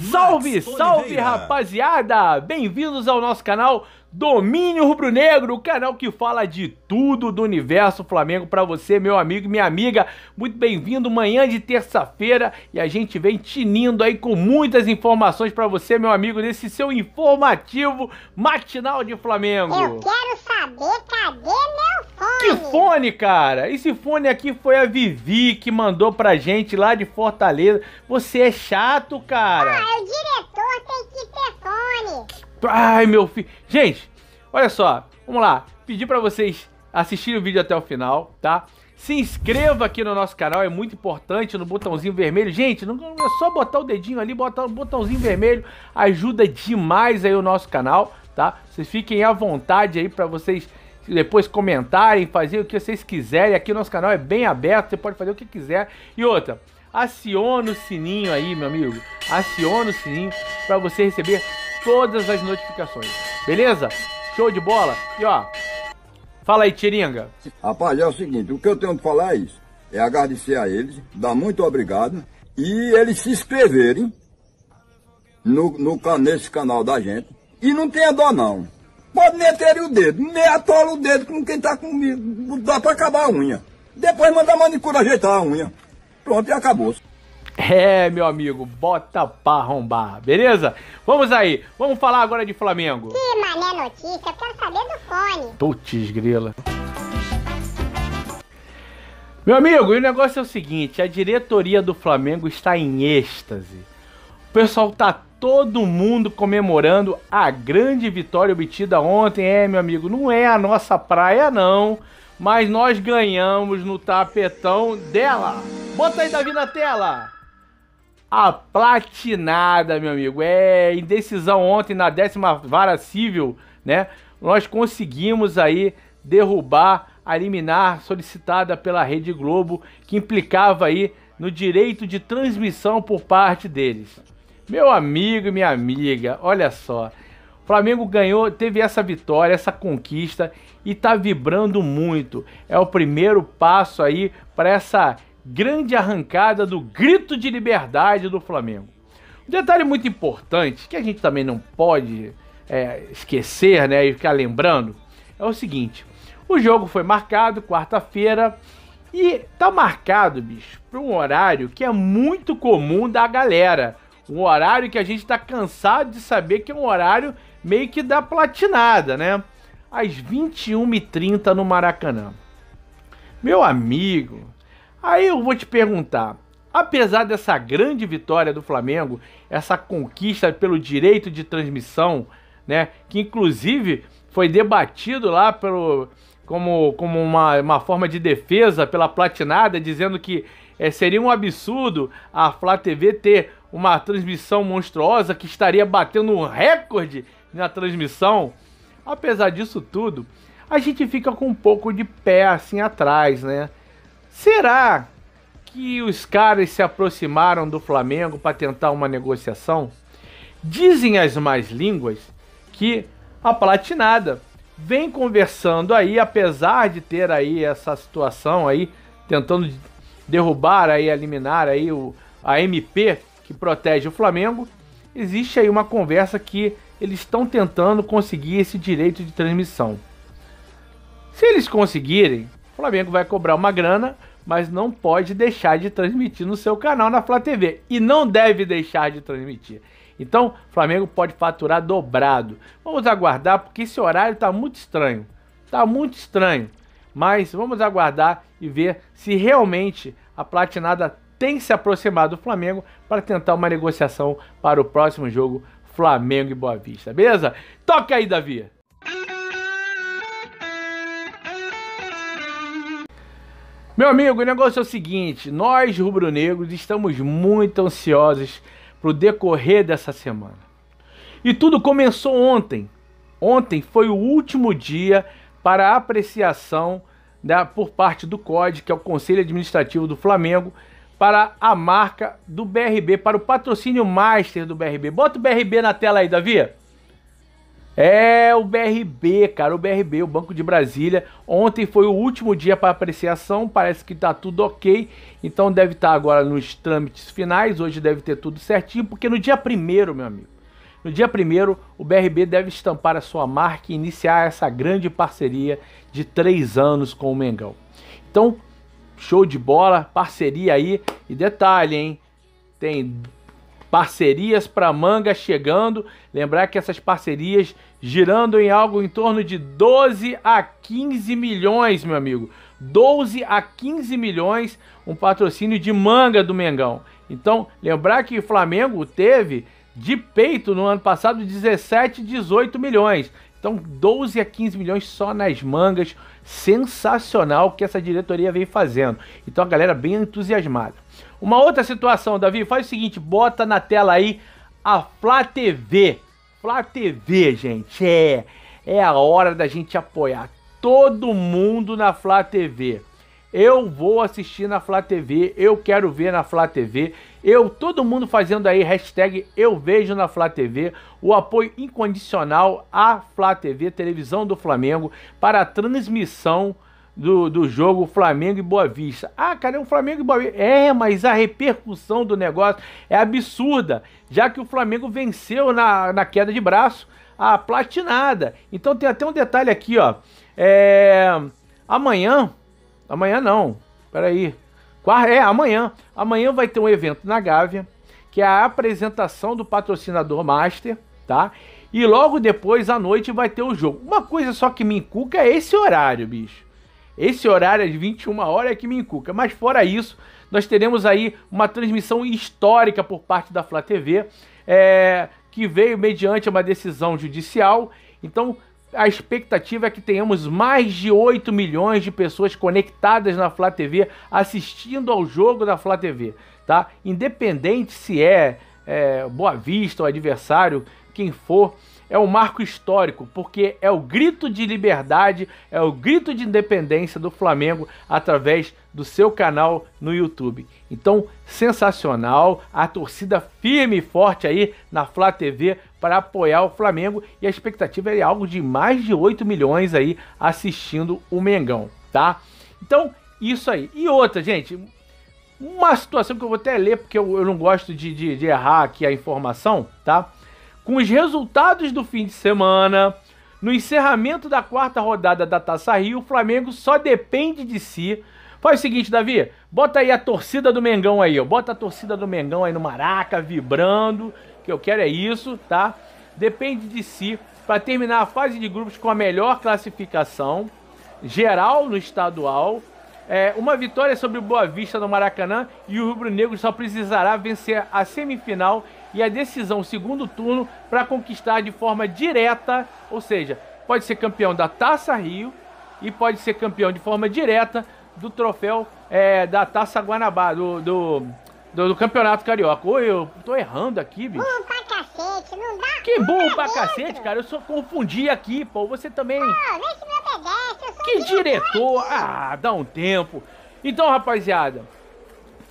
Salve, salve rapaziada! Bem-vindos ao nosso canal Domínio Rubro-Negro, o canal que fala de tudo do universo Flamengo para você, meu amigo e minha amiga. Muito bem-vindo manhã de terça-feira e a gente vem tinindo aí com muitas informações para você, meu amigo, nesse seu informativo matinal de Flamengo. Eu quero saber cadê meu fone? Que fone, cara? Esse fone aqui foi a Vivi que mandou pra gente lá de Fortaleza. Você é chato, cara. Ah, eu diria Ai, meu filho. Gente, olha só. Vamos lá. Pedi para vocês assistirem o vídeo até o final, tá? Se inscreva aqui no nosso canal, é muito importante, no botãozinho vermelho. Gente, não é só botar o dedinho ali, botar o botãozinho vermelho, ajuda demais aí o nosso canal, tá? Vocês fiquem à vontade aí para vocês depois comentarem, fazer o que vocês quiserem. Aqui o nosso canal é bem aberto, você pode fazer o que quiser. E outra, aciona o sininho aí, meu amigo. Aciona o sininho para você receber todas as notificações. Beleza? Show de bola? E ó, fala aí, Tiringa. Rapaz, é o seguinte, o que eu tenho que falar é isso. É agradecer a eles, dar muito obrigado e eles se inscreverem no, no, nesse canal da gente. E não tenha dó não. Pode meter o dedo, nem atola o dedo com quem tá comigo, dá pra acabar a unha. Depois manda a manicura ajeitar a unha. Pronto, e acabou. É, meu amigo, bota pra arrombar, beleza? Vamos aí, vamos falar agora de Flamengo. Que mané notícia, eu quero saber do fone. Putz, grila. Meu amigo, o negócio é o seguinte, a diretoria do Flamengo está em êxtase. O pessoal tá todo mundo comemorando a grande vitória obtida ontem. É, meu amigo, não é a nossa praia não, mas nós ganhamos no tapetão dela. Bota aí Davi na tela a platinada, meu amigo. É indecisão ontem na décima vara civil, né? Nós conseguimos aí derrubar a liminar solicitada pela Rede Globo, que implicava aí no direito de transmissão por parte deles. Meu amigo e minha amiga, olha só. O Flamengo ganhou, teve essa vitória, essa conquista e tá vibrando muito. É o primeiro passo aí para essa grande arrancada do grito de liberdade do Flamengo. Um detalhe muito importante, que a gente também não pode é, esquecer né, e ficar lembrando, é o seguinte: o jogo foi marcado quarta-feira e tá marcado, bicho, para um horário que é muito comum da galera. Um horário que a gente está cansado de saber que é um horário meio que da platinada, né? Às 21h30 no Maracanã. Meu amigo, Aí eu vou te perguntar, apesar dessa grande vitória do Flamengo, essa conquista pelo direito de transmissão, né, que inclusive foi debatido lá pelo como, como uma, uma forma de defesa pela platinada, dizendo que é, seria um absurdo a Flá TV ter uma transmissão monstruosa que estaria batendo um recorde na transmissão. Apesar disso tudo, a gente fica com um pouco de pé assim atrás, né? Será que os caras se aproximaram do Flamengo para tentar uma negociação? Dizem as mais línguas que a Platinada vem conversando aí, apesar de ter aí essa situação aí, tentando derrubar aí, eliminar aí o, a MP que protege o Flamengo, existe aí uma conversa que eles estão tentando conseguir esse direito de transmissão. Se eles conseguirem, o Flamengo vai cobrar uma grana mas não pode deixar de transmitir no seu canal na Flá TV e não deve deixar de transmitir. Então, Flamengo pode faturar dobrado. Vamos aguardar porque esse horário está muito estranho. Está muito estranho. Mas vamos aguardar e ver se realmente a platinada tem se aproximado do Flamengo para tentar uma negociação para o próximo jogo Flamengo e Boa Vista, beleza? Toca aí, Davi! Meu amigo, o negócio é o seguinte: nós rubro-negros estamos muito ansiosos para o decorrer dessa semana. E tudo começou ontem. Ontem foi o último dia para apreciação da, por parte do COD, que é o Conselho Administrativo do Flamengo, para a marca do BRB, para o patrocínio master do BRB. Bota o BRB na tela aí, Davi. É o BRB, cara, o BRB, o Banco de Brasília. Ontem foi o último dia para apreciação, parece que está tudo ok. Então deve estar tá agora nos trâmites finais, hoje deve ter tudo certinho, porque no dia primeiro, meu amigo, no dia primeiro o BRB deve estampar a sua marca e iniciar essa grande parceria de três anos com o Mengão. Então, show de bola, parceria aí. E detalhe, hein? Tem Parcerias para manga chegando. Lembrar que essas parcerias girando em algo em torno de 12 a 15 milhões, meu amigo. 12 a 15 milhões um patrocínio de manga do Mengão. Então, lembrar que o Flamengo teve de peito no ano passado 17, 18 milhões. Então, 12 a 15 milhões só nas mangas. Sensacional o que essa diretoria vem fazendo. Então, a galera bem entusiasmada. Uma outra situação, Davi, faz o seguinte, bota na tela aí a Flá TV. Flá TV, gente, é, é a hora da gente apoiar todo mundo na Flá TV. Eu vou assistir na Flá TV, eu quero ver na Flá TV. Eu, todo mundo fazendo aí hashtag eu vejo na Flá TV, o apoio incondicional à Flá TV, televisão do Flamengo, para a transmissão do, do jogo Flamengo e Boa Vista. Ah, cara, é um Flamengo e Boa Vista. É, mas a repercussão do negócio é absurda, já que o Flamengo venceu na, na queda de braço a platinada. Então tem até um detalhe aqui, ó. É, amanhã, amanhã não, peraí. é, amanhã. Amanhã vai ter um evento na Gávea, que é a apresentação do patrocinador Master, tá? E logo depois, à noite, vai ter o jogo. Uma coisa só que me encuca é esse horário, bicho. Esse horário de 21 horas é que me encuca. Mas fora isso, nós teremos aí uma transmissão histórica por parte da Flá TV, é, que veio mediante uma decisão judicial. Então, a expectativa é que tenhamos mais de 8 milhões de pessoas conectadas na Flá TV assistindo ao jogo da Flá TV, tá? Independente se é, é Boa Vista, ou adversário, quem for, é um marco histórico, porque é o grito de liberdade, é o grito de independência do Flamengo através do seu canal no YouTube. Então, sensacional, a torcida firme e forte aí na Flá TV para apoiar o Flamengo e a expectativa é algo de mais de 8 milhões aí assistindo o Mengão, tá? Então, isso aí. E outra, gente, uma situação que eu vou até ler porque eu, eu não gosto de, de, de errar aqui a informação, tá? com os resultados do fim de semana, no encerramento da quarta rodada da Taça Rio, o Flamengo só depende de si. Faz o seguinte, Davi, bota aí a torcida do Mengão aí, ó. Bota a torcida do Mengão aí no Maraca, vibrando, que eu quero é isso, tá? Depende de si para terminar a fase de grupos com a melhor classificação geral no estadual. É, uma vitória sobre o Boa Vista no Maracanã e o Rubro Negro só precisará vencer a semifinal e a decisão segundo turno para conquistar de forma direta, ou seja, pode ser campeão da Taça Rio e pode ser campeão de forma direta do troféu é, da Taça Guanabara, do, do, do, do, Campeonato Carioca. Oi, eu tô errando aqui, bicho. pra cacete, não dá. Que bom pra cacete, cara. Eu só confundi aqui, pô. Você também. Oh, vê se me obedece, eu sou Que diretor! Ah, dá um tempo. Então, rapaziada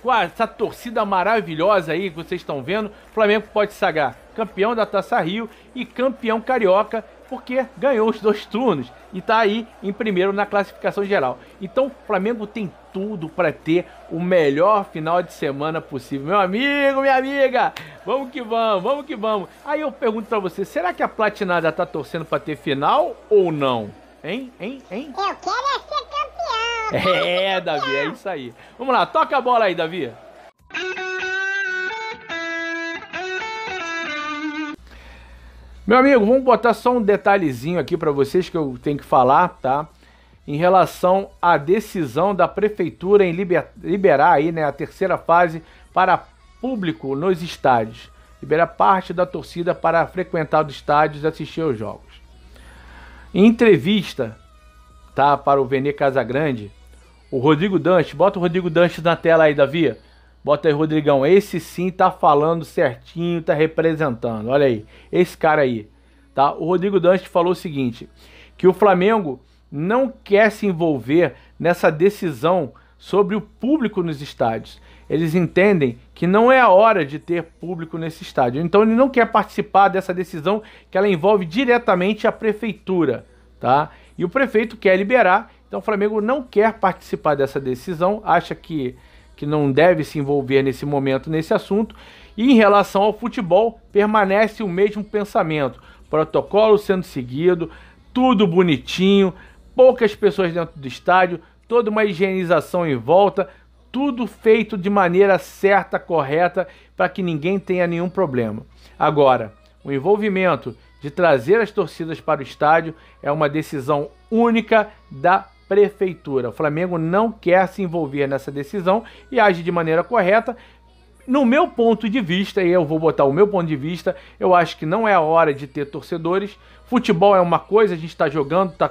com essa torcida maravilhosa aí que vocês estão vendo, o Flamengo pode sagar campeão da Taça Rio e campeão carioca, porque ganhou os dois turnos e está aí em primeiro na classificação geral. Então o Flamengo tem tudo para ter o melhor final de semana possível. Meu amigo, minha amiga, vamos que vamos, vamos que vamos. Aí eu pergunto para você, será que a Platinada está torcendo para ter final ou não? Hein? Hein? Hein? Eu quero é é, Davi, é isso aí. Vamos lá, toca a bola aí, Davi. Meu amigo, vamos botar só um detalhezinho aqui para vocês que eu tenho que falar, tá? Em relação à decisão da prefeitura em liber... liberar aí, né, a terceira fase para público nos estádios. Liberar parte da torcida para frequentar os estádios e assistir aos jogos. Em entrevista, tá, para o Vene Casagrande, o Rodrigo Dante, bota o Rodrigo Dante na tela aí, Davi. Bota aí, Rodrigão. Esse sim tá falando certinho, tá representando. Olha aí, esse cara aí. Tá? O Rodrigo Dante falou o seguinte: que o Flamengo não quer se envolver nessa decisão sobre o público nos estádios. Eles entendem que não é a hora de ter público nesse estádio. Então ele não quer participar dessa decisão que ela envolve diretamente a prefeitura, tá? E o prefeito quer liberar então o Flamengo não quer participar dessa decisão, acha que, que não deve se envolver nesse momento nesse assunto. E em relação ao futebol, permanece o mesmo pensamento: protocolo sendo seguido, tudo bonitinho, poucas pessoas dentro do estádio, toda uma higienização em volta, tudo feito de maneira certa, correta, para que ninguém tenha nenhum problema. Agora, o envolvimento de trazer as torcidas para o estádio é uma decisão única da prefeitura. O Flamengo não quer se envolver nessa decisão e age de maneira correta. No meu ponto de vista, e eu vou botar o meu ponto de vista, eu acho que não é a hora de ter torcedores. Futebol é uma coisa, a gente está jogando, está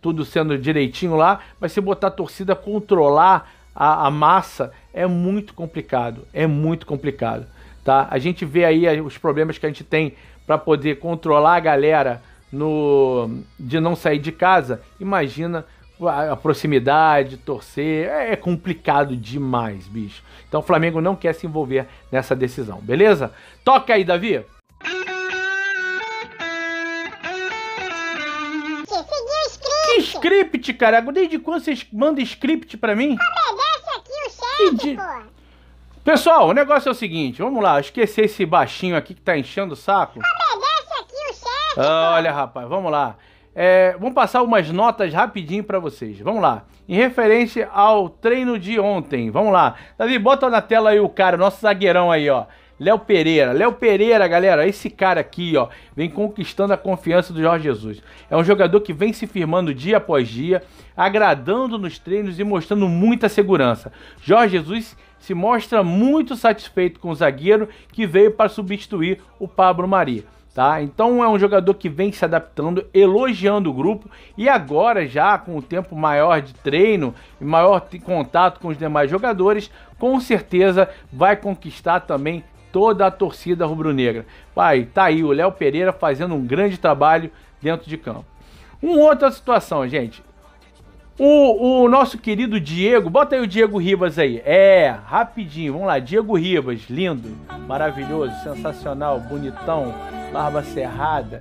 tudo sendo direitinho lá, mas se botar a torcida controlar a, a massa é muito complicado. É muito complicado. Tá? A gente vê aí os problemas que a gente tem para poder controlar a galera no de não sair de casa. Imagina a proximidade, torcer, é, é complicado demais, bicho. Então o Flamengo não quer se envolver nessa decisão, beleza? Toca aí, Davi! Que script, cara? Desde quando vocês mandam script pra mim? Obedece aqui o chefe, de... pô! Pessoal, o negócio é o seguinte, vamos lá, esquecer esse baixinho aqui que tá enchendo o saco. Obedece aqui o chefe, ah, Olha, pô. rapaz, vamos lá. É, vamos passar umas notas rapidinho para vocês. Vamos lá. Em referência ao treino de ontem, vamos lá. Davi, bota na tela aí o cara, nosso zagueirão aí, ó. Léo Pereira. Léo Pereira, galera, esse cara aqui, ó, vem conquistando a confiança do Jorge Jesus. É um jogador que vem se firmando dia após dia, agradando nos treinos e mostrando muita segurança. Jorge Jesus se mostra muito satisfeito com o zagueiro que veio para substituir o Pablo Maria. Tá? Então é um jogador que vem se adaptando, elogiando o grupo e agora já com o tempo maior de treino e maior contato com os demais jogadores, com certeza vai conquistar também toda a torcida rubro-negra. Pai, tá aí o Léo Pereira fazendo um grande trabalho dentro de campo. Uma outra situação, gente. O, o nosso querido Diego, bota aí o Diego Ribas aí. É, rapidinho, vamos lá. Diego Ribas, lindo, maravilhoso, sensacional, bonitão, barba cerrada.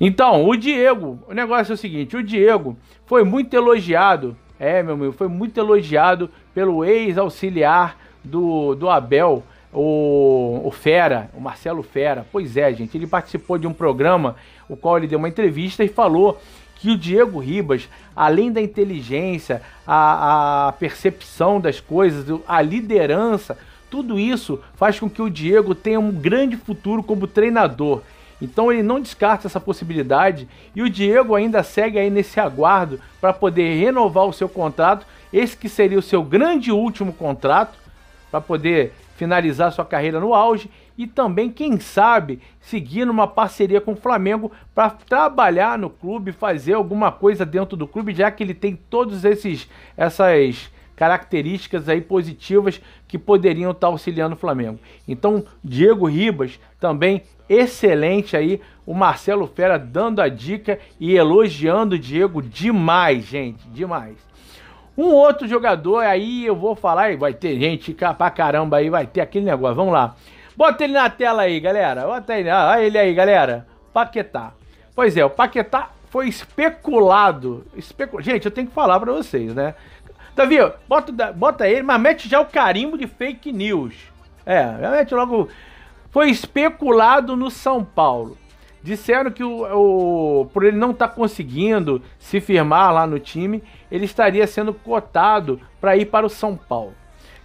Então, o Diego, o negócio é o seguinte, o Diego foi muito elogiado, é, meu amigo, foi muito elogiado pelo ex-auxiliar do, do Abel, o, o Fera, o Marcelo Fera. Pois é, gente, ele participou de um programa, o qual ele deu uma entrevista e falou que o Diego Ribas, além da inteligência, a, a percepção das coisas, a liderança, tudo isso faz com que o Diego tenha um grande futuro como treinador. Então ele não descarta essa possibilidade e o Diego ainda segue aí nesse aguardo para poder renovar o seu contrato, esse que seria o seu grande último contrato para poder finalizar sua carreira no auge e também, quem sabe, seguir numa parceria com o Flamengo para trabalhar no clube, fazer alguma coisa dentro do clube, já que ele tem todos esses essas características aí positivas que poderiam estar auxiliando o Flamengo. Então, Diego Ribas também excelente aí, o Marcelo Fera dando a dica e elogiando o Diego demais, gente, demais. Um outro jogador aí eu vou falar e vai ter gente pra caramba aí, vai ter aquele negócio, vamos lá. Bota ele na tela aí, galera. Bota ele, ah, olha ele aí, galera. Paquetá. Pois é, o Paquetá foi especulado. Especul... Gente, eu tenho que falar para vocês, né? Davi, bota, bota ele, mas mete já o carimbo de fake news. É, mete logo. Foi especulado no São Paulo. Disseram que o, o por ele não estar tá conseguindo se firmar lá no time, ele estaria sendo cotado para ir para o São Paulo.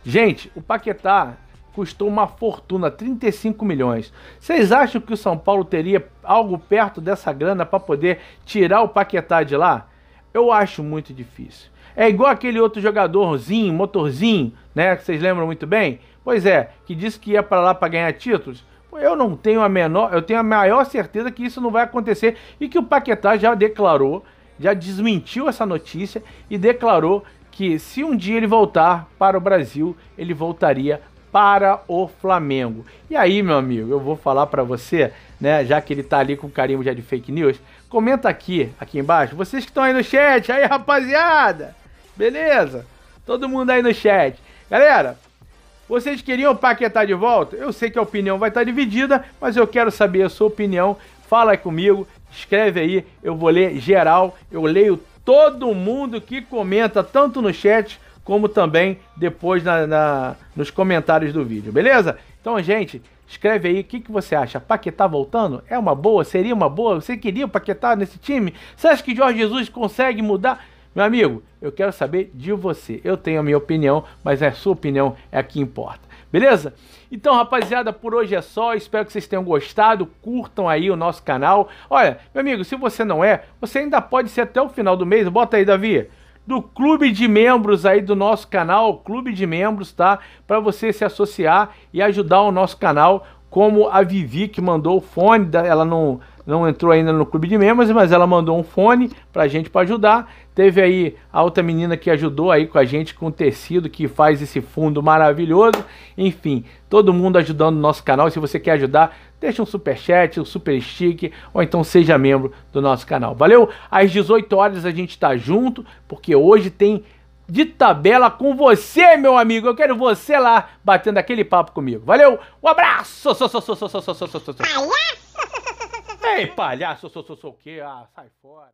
Gente, o Paquetá custou uma fortuna, 35 milhões. Vocês acham que o São Paulo teria algo perto dessa grana para poder tirar o Paquetá de lá? Eu acho muito difícil. É igual aquele outro jogadorzinho, motorzinho, né? Que vocês lembram muito bem. Pois é, que disse que ia para lá para ganhar títulos. Eu não tenho a menor, eu tenho a maior certeza que isso não vai acontecer e que o Paquetá já declarou, já desmentiu essa notícia e declarou que se um dia ele voltar para o Brasil, ele voltaria para o Flamengo. E aí, meu amigo, eu vou falar para você, né, já que ele tá ali com carinho já de fake news, comenta aqui, aqui embaixo, vocês que estão aí no chat, aí rapaziada, Beleza? Todo mundo aí no chat. Galera, vocês queriam o Paquetá de volta? Eu sei que a opinião vai estar tá dividida, mas eu quero saber a sua opinião. Fala comigo, escreve aí, eu vou ler geral, eu leio todo mundo que comenta, tanto no chat como também depois na, na nos comentários do vídeo, beleza? Então, gente, escreve aí o que, que você acha. Paquetá voltando? É uma boa? Seria uma boa? Você queria o Paquetá nesse time? Você acha que Jorge Jesus consegue mudar? Meu amigo, eu quero saber de você. Eu tenho a minha opinião, mas a sua opinião é a que importa. Beleza? Então, rapaziada, por hoje é só. Espero que vocês tenham gostado. Curtam aí o nosso canal. Olha, meu amigo, se você não é, você ainda pode ser até o final do mês. Bota aí, Davi do clube de membros aí do nosso canal, clube de membros, tá? Para você se associar e ajudar o nosso canal, como a Vivi que mandou o fone, ela não não entrou ainda no clube de membros, mas ela mandou um fone pra gente para ajudar. Teve aí a outra menina que ajudou aí com a gente com o tecido que faz esse fundo maravilhoso. Enfim, todo mundo ajudando o nosso canal. Se você quer ajudar, deixa um super chat, um super stick ou então seja membro do nosso canal. Valeu? Às 18 horas a gente tá junto, porque hoje tem de tabela com você, meu amigo. Eu quero você lá batendo aquele papo comigo. Valeu? Um abraço. So, so, so, Ei, palhaço, sou, sou, sou o quê? Ah, sai fora.